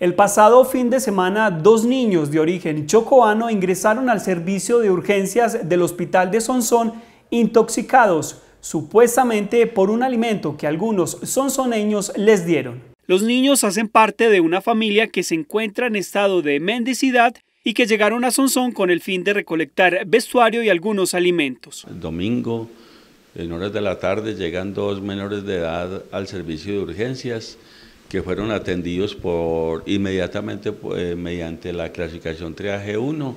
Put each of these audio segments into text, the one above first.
El pasado fin de semana, dos niños de origen chocoano ingresaron al servicio de urgencias del hospital de Sonsón intoxicados, supuestamente por un alimento que algunos sonsoneños les dieron. Los niños hacen parte de una familia que se encuentra en estado de mendicidad y que llegaron a Sonsón con el fin de recolectar vestuario y algunos alimentos. El domingo, en horas de la tarde, llegan dos menores de edad al servicio de urgencias que fueron atendidos por inmediatamente pues, eh, mediante la clasificación g 1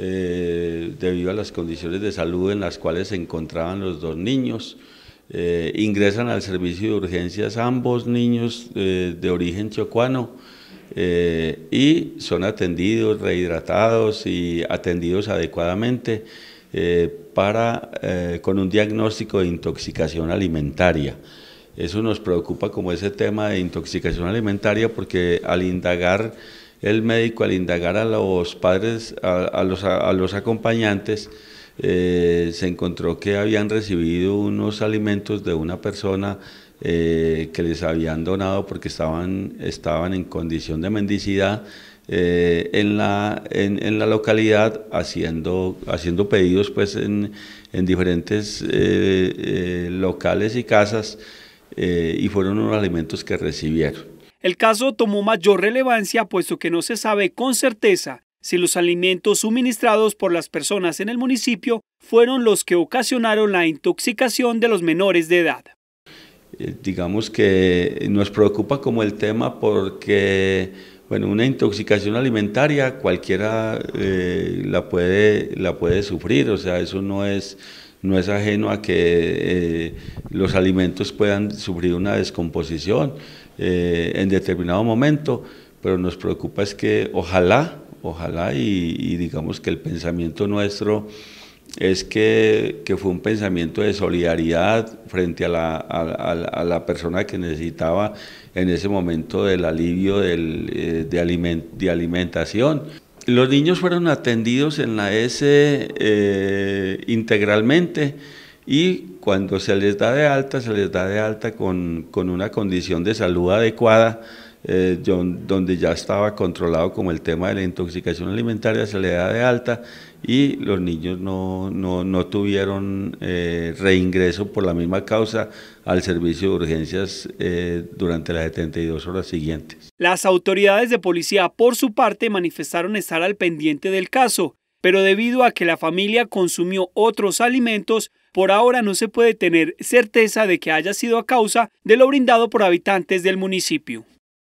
eh, debido a las condiciones de salud en las cuales se encontraban los dos niños. Eh, ingresan al servicio de urgencias ambos niños de origen chocuano y son atendidos, rehidratados y atendidos adecuadamente para, con un diagnóstico de intoxicación alimentaria. Eso nos preocupa como ese tema de intoxicación alimentaria porque al indagar el médico, al indagar a los padres, a, los, acompañantes, eh, se encontró que habían recibido unos alimentos de una persona eh, que les habían donado porque estaban, estaban en condición de mendicidad eh, en, la, en, la localidad haciendo, haciendo pedidos pues, en, en diferentes locales y casas. Eh, y fueron los alimentos que recibieron. El caso tomó mayor relevancia puesto que no se sabe con certeza si los alimentos suministrados por las personas en el municipio fueron los que ocasionaron la intoxicación de los menores de edad. Eh, digamos que nos preocupa como el tema porque bueno, una intoxicación alimentaria cualquiera eh, la, puede, la puede sufrir, o sea, eso no es, no es ajeno a que eh, los alimentos puedan sufrir una descomposición eh, en determinado momento, pero nos preocupa es que ojalá, ojalá y digamos que el pensamiento nuestro es que, fue un pensamiento de solidaridad frente a la, persona que necesitaba en ese momento del alivio eh, de, de, alimentación. Los niños fueron atendidos en la S eh, integralmente y cuando se les da de alta, se les da de alta con, con una condición de salud adecuada eh, donde ya estaba controlado como el tema de la intoxicación alimentaria, se le da de alta y los niños no, tuvieron eh, reingreso por la misma causa al servicio de urgencias eh, durante las 72 horas siguientes. Las autoridades de policía, por su parte, manifestaron estar al pendiente del caso, pero debido a que la familia consumió otros alimentos, por ahora no se puede tener certeza de que haya sido a causa de lo brindado por habitantes del municipio.